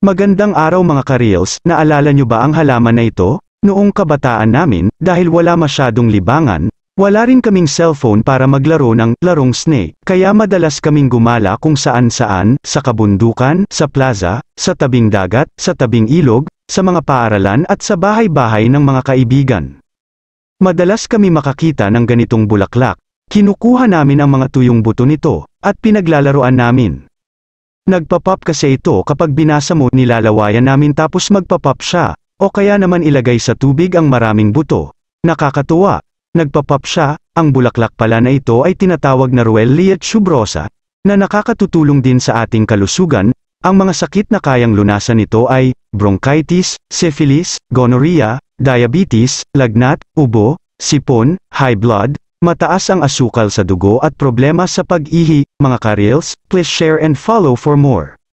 Magandang araw mga kareels, naalala nyo ba ang halaman na ito? Noong kabataan namin, dahil wala masyadong libangan, wala rin kaming cellphone para maglaro ng larong snake, kaya madalas kaming gumala kung saan-saan, sa kabundukan, sa plaza, sa tabing dagat, sa tabing ilog, sa mga paaralan at sa bahay-bahay ng mga kaibigan. Madalas kami makakita ng ganitong bulaklak, kinukuha namin ang mga tuyong buto nito, at pinaglalaroan namin. Nagpapop kasi ito kapag binasa mo nilalawayan namin tapos magpapop siya, o kaya naman ilagay sa tubig ang maraming buto. Nakakatuwa. Nagpapop siya, ang bulaklak pala na ito ay tinatawag na Ruellia tubrosa, na nakakatutulong din sa ating kalusugan, ang mga sakit na kayang lunasan nito ay bronchitis, syphilis, gonorrhea, diabetes, lagnat, ubo, sipon, high blood, Mataas ang asukal sa dugo at problema sa pag-ihi, mga karils, please share and follow for more.